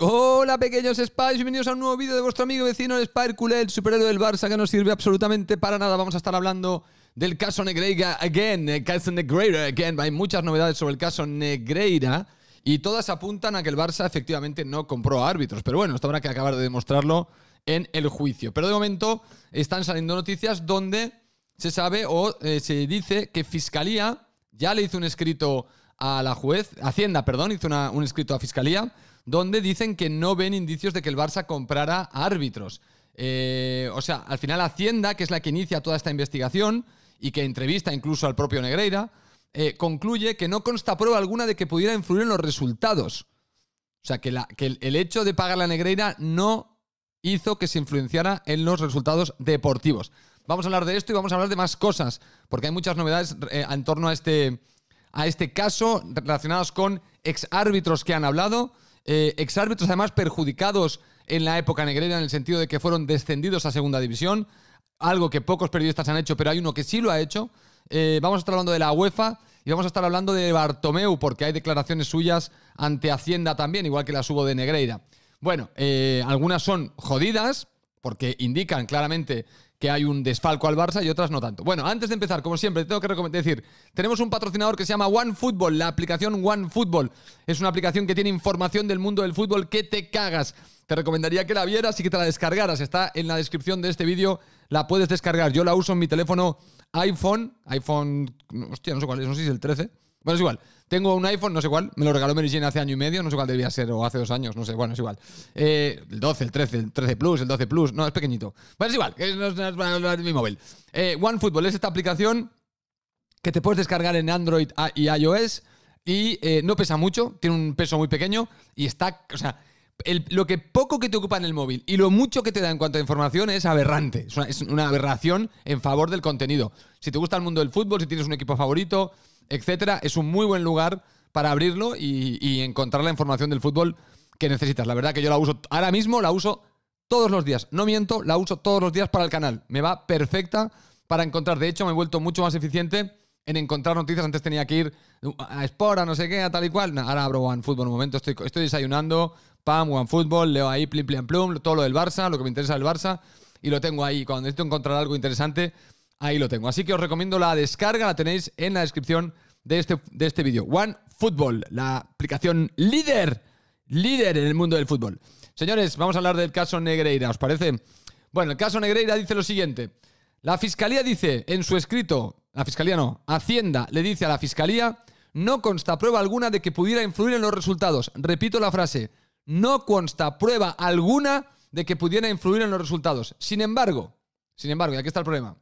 Hola pequeños Spies, bienvenidos a un nuevo vídeo de vuestro amigo vecino el el superhéroe del Barça que no sirve absolutamente para nada. Vamos a estar hablando del caso Negreira again, caso Negreira again. Hay muchas novedades sobre el caso Negreira y todas apuntan a que el Barça efectivamente no compró árbitros. Pero bueno, esto habrá que acabar de demostrarlo en el juicio. Pero de momento están saliendo noticias donde se sabe o eh, se dice que Fiscalía ya le hizo un escrito a la juez, Hacienda, perdón, hizo un escrito a Fiscalía donde dicen que no ven indicios de que el Barça comprara árbitros. Eh, o sea, al final Hacienda, que es la que inicia toda esta investigación y que entrevista incluso al propio Negreira, eh, concluye que no consta prueba alguna de que pudiera influir en los resultados. O sea, que, el, hecho de pagar la Negreira no hizo que se influenciara en los resultados deportivos. Vamos a hablar de esto y vamos a hablar de más cosas, porque hay muchas novedades eh, en torno a este, a este caso relacionados con exárbitros que han hablado. Eh, exárbitros además perjudicados en la época negreira en el sentido de que fueron descendidos a segunda división, algo que pocos periodistas han hecho, pero hay uno que sí lo ha hecho. Eh, vamos a estar hablando de la UEFA y vamos a estar hablando de Bartomeu, porque hay declaraciones suyas ante Hacienda también, igual que las hubo de Negreira. Bueno, eh, algunas son jodidas, porque indican claramente que hay un desfalco al Barça y otras no tanto. Bueno, antes de empezar, como siempre, tengo que decir, tenemos un patrocinador que se llama OneFootball, la aplicación OneFootball. Es una aplicación que tiene información del mundo del fútbol que te cagas. Te recomendaría que la vieras y que te la descargaras. Está en la descripción de este vídeo, la puedes descargar. Yo la uso en mi teléfono iPhone, iPhone, hostia, no sé cuál es, no sé si es el 13 bueno, es igual. Tengo un iPhone, no sé cuál, me lo regaló Mary Jane hace año y medio, no sé cuál debía ser, o hace dos años, no sé, bueno, es igual. Eh, el 12, el 13, el 13 Plus, el 12 Plus, no, es pequeñito. Bueno, es igual, es, mi móvil. Eh, OneFootball es esta aplicación que te puedes descargar en Android y iOS y eh, no pesa mucho, tiene un peso muy pequeño y está, o sea, lo que poco que te ocupa en el móvil y lo mucho que te da en cuanto a información es aberrante. es una, aberración en favor del contenido. Si te gusta el mundo del fútbol, si tienes un equipo favorito, etcétera, es un muy buen lugar para abrirlo y, encontrar la información del fútbol que necesitas. La verdad que yo la uso ahora mismo, la uso todos los días. No miento, la uso todos los días para el canal. Me va perfecta para encontrar. De hecho, me he vuelto mucho más eficiente en encontrar noticias. Antes tenía que ir a Sport, no sé qué, a tal y cual. ahora abro OneFootball un momento. Estoy, estoy desayunando. Pam, OneFootball. Leo ahí, plim, plim, plum. Todo lo del Barça, lo que me interesa del Barça. Y lo tengo ahí. Cuando necesito encontrar algo interesante, ahí lo tengo. Así que os recomiendo la descarga, la tenéis en la descripción de este, de este vídeo. One Football, la aplicación líder, líder en el mundo del fútbol. Señores, vamos a hablar del caso Negreira, ¿os parece? Bueno, el caso Negreira dice lo siguiente. La Fiscalía dice en su escrito, la Fiscalía no, Hacienda le dice a la Fiscalía, no consta prueba alguna de que pudiera influir en los resultados. Repito la frase, no consta prueba alguna de que pudiera influir en los resultados. Sin embargo, sin embargo, y aquí está el problema.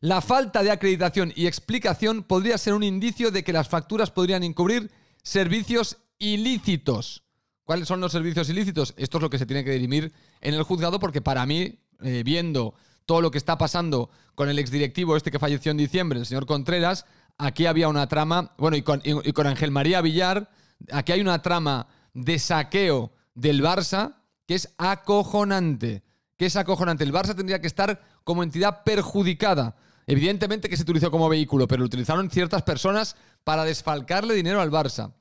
La falta de acreditación y explicación podría ser un indicio de que las facturas podrían encubrir servicios ilícitos. ¿Cuáles son los servicios ilícitos? Esto es lo que se tiene que dirimir en el juzgado porque para mí, eh, viendo todo lo que está pasando con el exdirectivo este que falleció en diciembre, el señor Contreras, aquí había una trama, bueno, y con, y con Ángel María Villar, aquí hay una trama de saqueo del Barça que es acojonante, que es acojonante. El Barça tendría que estar como entidad perjudicada Evidentemente que se utilizó como vehículo, pero lo utilizaron ciertas personas para desfalcarle dinero al Barça.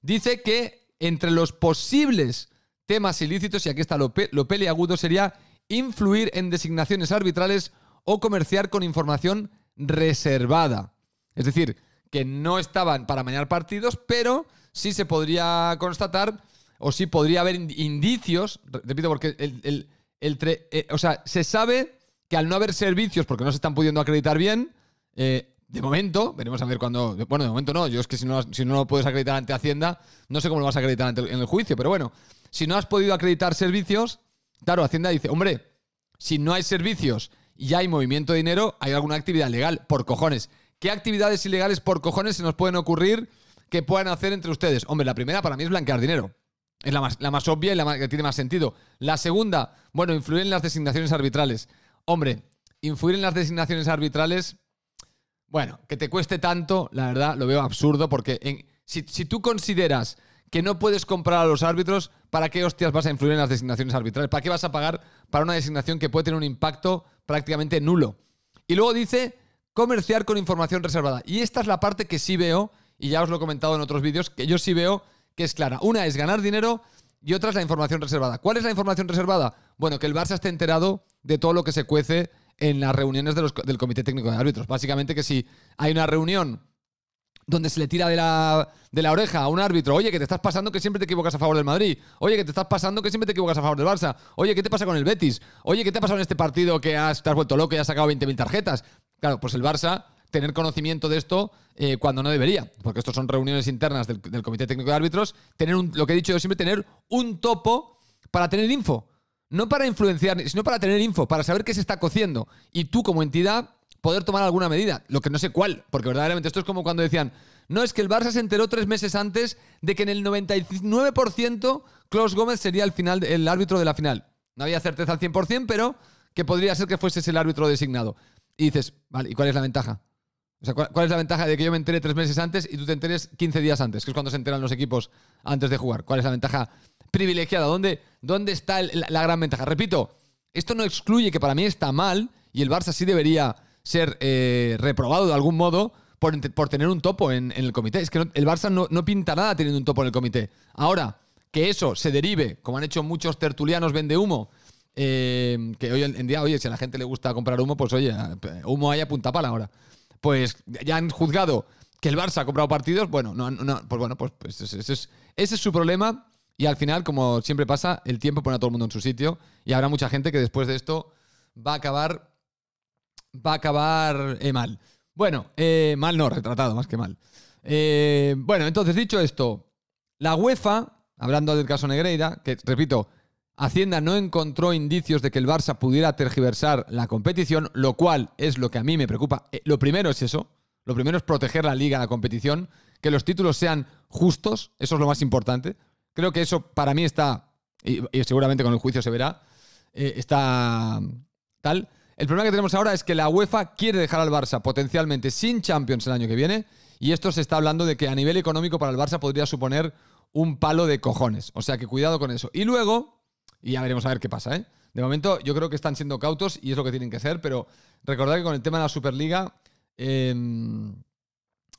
Dice que entre los posibles temas ilícitos, y aquí está lo, peliagudo, sería influir en designaciones arbitrales o comerciar con información reservada. Es decir, que no estaban para mañar partidos, pero sí se podría constatar o sí podría haber indicios, repito, porque eh, o sea, se sabe que al no haber servicios, porque no se están pudiendo acreditar bien, eh, de momento, veremos a ver cuando. Bueno, de momento no, yo es que si no, lo puedes acreditar ante Hacienda, no sé cómo lo vas a acreditar en el juicio, pero bueno, si no has podido acreditar servicios, claro, Hacienda dice, hombre, si no hay servicios y hay movimiento de dinero, hay alguna actividad legal, por cojones. ¿Qué actividades ilegales por cojones se nos pueden ocurrir que puedan hacer entre ustedes? Hombre, la primera para mí es blanquear dinero. Es la más, la más obvia y la que tiene más sentido. La segunda, bueno, influir en las designaciones arbitrales. Hombre, influir en las designaciones arbitrales, bueno, que te cueste tanto, la verdad, lo veo absurdo porque si, si tú consideras que no puedes comprar a los árbitros, ¿para qué hostias vas a influir en las designaciones arbitrales? ¿Para qué vas a pagar para una designación que puede tener un impacto prácticamente nulo? Y luego dice comerciar con información reservada. Y esta es la parte que sí veo, y ya os lo he comentado en otros vídeos, que yo sí veo que es clara. Una es ganar dinero y otra es la información reservada. ¿Cuál es la información reservada? Bueno, que el Barça esté enterado de todo lo que se cuece en las reuniones los, del Comité Técnico de Árbitros. Básicamente que si hay una reunión donde se le tira de la, oreja a un árbitro, oye, que te estás pasando que siempre te equivocas a favor del Madrid, oye, que te estás pasando que siempre te equivocas a favor del Barça, oye, ¿qué te pasa con el Betis? Oye, ¿qué te ha pasado en este partido que has, te has vuelto loco y has sacado 20.000 tarjetas? Claro, pues el Barça tener conocimiento de esto eh, cuando no debería, porque estos son reuniones internas del, Comité Técnico de Árbitros, tener lo que he dicho yo siempre, tener un topo para tener info. No para influenciar, sino para tener info, para saber qué se está cociendo. Y tú como entidad poder tomar alguna medida, lo que no sé cuál, porque verdaderamente esto es como cuando decían, no es que el Barça se enteró tres meses antes de que en el 99% Klaus Gómez sería el, final, el árbitro de la final. No había certeza al 100%, pero que podría ser que fueses el árbitro designado. Y dices, vale, ¿y cuál es la ventaja? O sea, ¿cuál, es la ventaja de que yo me entere tres meses antes y tú te enteres 15 días antes, que es cuando se enteran los equipos antes de jugar? ¿Cuál es la ventaja privilegiada? ¿Dónde, dónde está la, gran ventaja? Repito, esto no excluye que para mí está mal y el Barça sí debería ser eh, reprobado de algún modo por, tener un topo en, el comité. Es que el Barça no, pinta nada teniendo un topo en el comité. Ahora, que eso se derive, como han hecho muchos tertulianos vende humo, eh, que hoy en día, oye, si a la gente le gusta comprar humo, pues oye, humo hay a punta pala ahora pues ya han juzgado que el Barça ha comprado partidos. Bueno, no, no pues bueno, pues, pues ese, es, su problema. Y al final, como siempre pasa, el tiempo pone a todo el mundo en su sitio. Y habrá mucha gente que después de esto va a acabar. Va a acabar eh, mal. Bueno, eh, mal no, retratado, más que mal. Eh, bueno, entonces, dicho esto, la UEFA, hablando del caso Negreira, que repito, Hacienda no encontró indicios de que el Barça pudiera tergiversar la competición, lo cual es lo que a mí me preocupa. Eh, lo primero es eso, lo primero es proteger la liga, la competición, que los títulos sean justos, eso es lo más importante. Creo que eso para mí está, y, seguramente con el juicio se verá, eh, está tal. El problema que tenemos ahora es que la UEFA quiere dejar al Barça potencialmente sin Champions el año que viene y esto se está hablando de que a nivel económico para el Barça podría suponer un palo de cojones. O sea que cuidado con eso. Y luego y ya veremos a ver qué pasa, ¿eh? De momento, yo creo que están siendo cautos y es lo que tienen que ser, pero recordad que con el tema de la Superliga, em,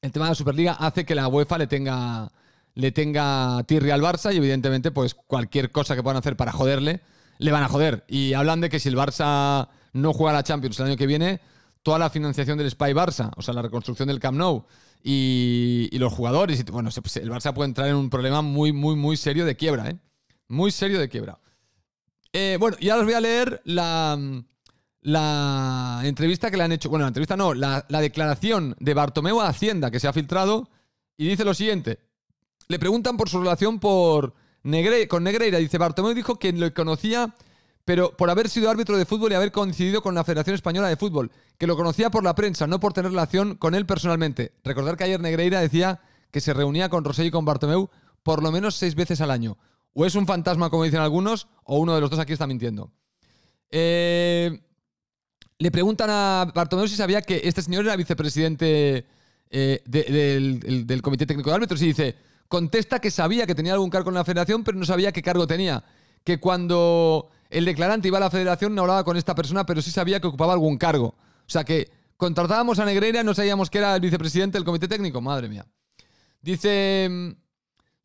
el tema de la Superliga hace que la UEFA le tenga, le tenga tirri al Barça y, evidentemente, pues cualquier cosa que puedan hacer para joderle, le van a joder. Y hablan de que si el Barça no juega la Champions el año que viene, toda la financiación del Spy Barça, o sea, la reconstrucción del Camp Nou y, los jugadores, y, bueno, el Barça puede entrar en un problema muy, muy, muy serio de quiebra, ¿eh? Muy serio de quiebra. Eh, bueno, y ahora voy a leer mm, la, entrevista que le han hecho. Bueno, la entrevista no, la, declaración de Bartomeu a Hacienda que se ha filtrado y dice lo siguiente. Le preguntan por su relación por con Negreira. Dice, Bartomeu dijo que lo conocía, pero por haber sido árbitro de fútbol y haber coincidido con la Federación Española de Fútbol, que lo conocía por la prensa, no por tener relación con él personalmente. Recordar que ayer Negreira decía que se reunía con Rosell y con Bartomeu por lo menos seis veces al año. O es un fantasma, como dicen algunos, o uno de los dos aquí está mintiendo. Eh, le preguntan a Bartomeu si sabía que este señor era vicepresidente eh, del, Comité Técnico de Árbitros y dice, contesta que sabía que tenía algún cargo en la federación, pero no sabía qué cargo tenía. Que cuando el declarante iba a la federación no hablaba con esta persona, pero sí sabía que ocupaba algún cargo. O sea que contratábamos a Negreira y no sabíamos que era el vicepresidente del Comité Técnico. Madre mía. Dice...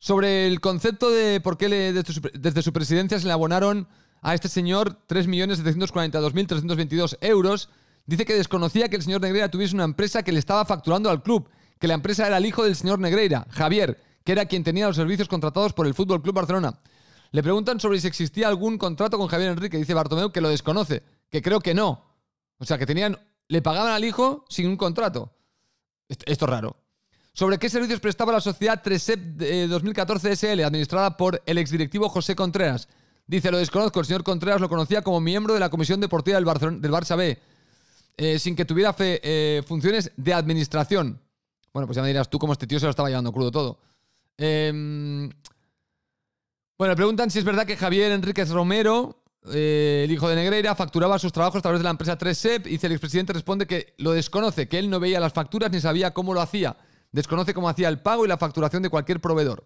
Sobre el concepto de por qué desde, su, presidencia se le abonaron a este señor 3.742.322 euros, dice que desconocía que el señor Negreira tuviese una empresa que le estaba facturando al club, que la empresa era el hijo del señor Negreira, Javier, que era quien tenía los servicios contratados por el Fútbol Club Barcelona. Le preguntan sobre si existía algún contrato con Javier Enrique, dice Bartomeu que lo desconoce, que creo que no. O sea, que tenían le pagaban al hijo sin un contrato. Esto, es raro sobre qué servicios prestaba la sociedad 3SEP 2014 SL, administrada por el exdirectivo José Contreras. Dice, lo desconozco, el señor Contreras lo conocía como miembro de la Comisión Deportiva del, del Barça B, eh, sin que tuviera eh, funciones de administración. Bueno, pues ya me dirás tú cómo este tío se lo estaba llevando crudo todo. Em, bueno, preguntan si es verdad que Javier Enríquez Romero, eh, el hijo de Negreira facturaba sus trabajos a través de la empresa 3SEP y el expresidente responde que lo desconoce, que él no veía las facturas ni sabía cómo lo hacía. Desconoce cómo hacía el pago y la facturación de cualquier proveedor.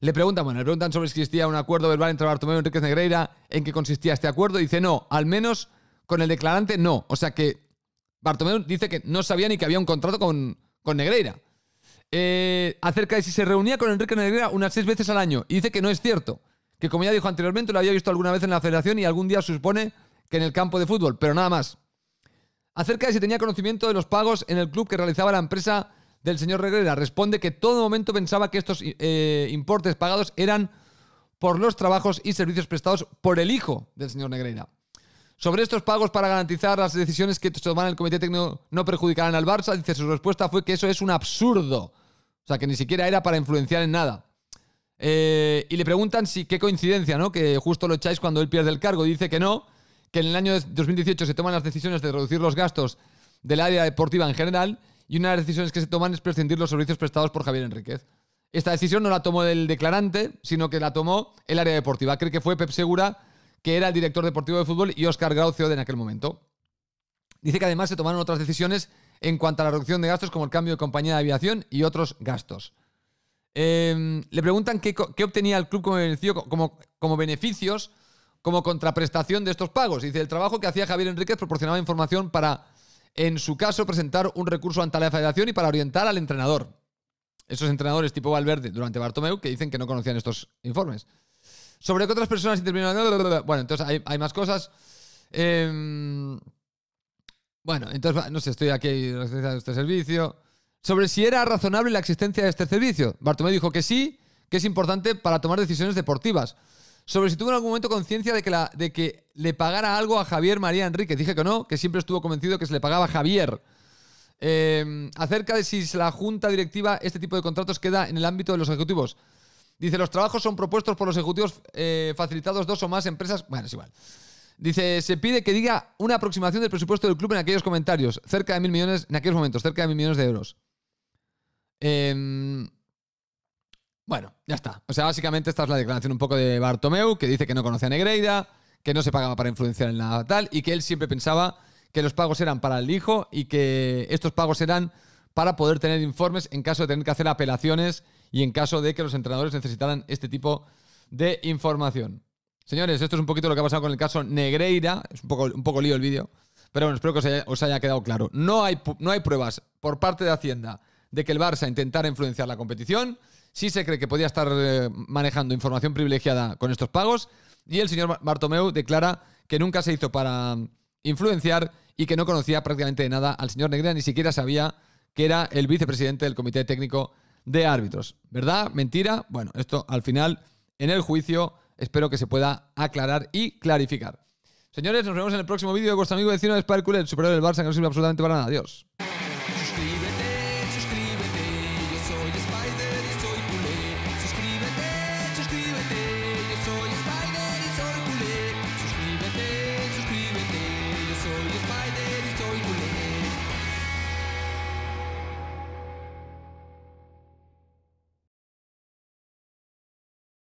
Le preguntan, bueno, le preguntan sobre si existía un acuerdo verbal entre Bartomeu y Enrique Negreira, en qué consistía este acuerdo. dice, no, al menos con el declarante no. O sea que Bartomeu dice que no sabía ni que había un contrato con, Negreira. Eh, acerca de si se reunía con Enrique Negreira unas seis veces al año. Y dice que no es cierto. Que como ya dijo anteriormente, lo había visto alguna vez en la federación y algún día supone que en el campo de fútbol, pero nada más. Acerca de si tenía conocimiento de los pagos en el club que realizaba la empresa del señor Negreira... responde que todo momento pensaba que estos eh, importes pagados eran por los trabajos y servicios prestados por el hijo del señor Negreira. Sobre estos pagos para garantizar las decisiones que en el Comité Técnico no perjudicarán al Barça, dice su respuesta fue que eso es un absurdo. O sea, que ni siquiera era para influenciar en nada. Eh, y le preguntan si qué coincidencia, ¿no? Que justo lo echáis cuando él pierde el cargo. Dice que no, que en el año 2018 se toman las decisiones de reducir los gastos del área deportiva en general y una de las decisiones que se toman es prescindir los servicios prestados por Javier Enríquez. Esta decisión no la tomó el declarante, sino que la tomó el área deportiva. Cree que fue Pep Segura, que era el director deportivo de fútbol, y Oscar Graucio en aquel momento. Dice que además se tomaron otras decisiones en cuanto a la reducción de gastos, como el cambio de compañía de aviación y otros gastos. Em, le preguntan qué, obtenía el club como, como beneficios, como contraprestación de estos pagos. Dice, el trabajo que hacía Javier Enríquez proporcionaba información para en su caso, presentar un recurso ante la federación y para orientar al entrenador. Esos entrenadores tipo Valverde durante Bartomeu que dicen que no conocían estos informes. Sobre que otras personas intervinieron. Bueno, entonces hay, más cosas. Em, bueno, entonces, no sé, estoy aquí en este servicio. Sobre si era razonable la existencia de este servicio. Bartomeu dijo que sí, que es importante para tomar decisiones deportivas sobre si tuvo en algún momento conciencia de, que de que le pagara algo a Javier María Enrique. Dije que no, que siempre estuvo convencido que se le pagaba a Javier. Eh, acerca de si la junta directiva este tipo de contratos queda en el ámbito de los ejecutivos. Dice, los trabajos son propuestos por los ejecutivos eh, facilitados dos o más empresas. Bueno, es igual. Dice, se pide que diga una aproximación del presupuesto del club en aquellos comentarios. Cerca de mil millones, en aquellos momentos, cerca de mil millones de euros. Eh, bueno, ya está. O sea, básicamente esta es la declaración un poco de Bartomeu, que dice que no conocía a Negreira, que no se pagaba para influenciar en nada tal, y que él siempre pensaba que los pagos eran para el hijo y que estos pagos eran para poder tener informes en caso de tener que hacer apelaciones y en caso de que los entrenadores necesitaran este tipo de información. Señores, esto es un poquito lo que ha pasado con el caso Negreira. Es un poco, un poco lío el vídeo. Pero bueno, espero que os haya, os haya quedado claro. No hay, no hay pruebas por parte de Hacienda de que el Barça intentara influenciar la competición sí se cree que podía estar eh, manejando información privilegiada con estos pagos y el señor Bartomeu declara que nunca se hizo para mm, influenciar y que no conocía prácticamente nada al señor Negrea, ni siquiera sabía que era el vicepresidente del Comité Técnico de Árbitros. ¿Verdad? ¿Mentira? Bueno, esto al final, en el juicio, espero que se pueda aclarar y clarificar. Señores, nos vemos en el próximo vídeo de vuestro amigo vecino de Sparkle, el superior del Barça, que no sirve absolutamente para nada. Adiós.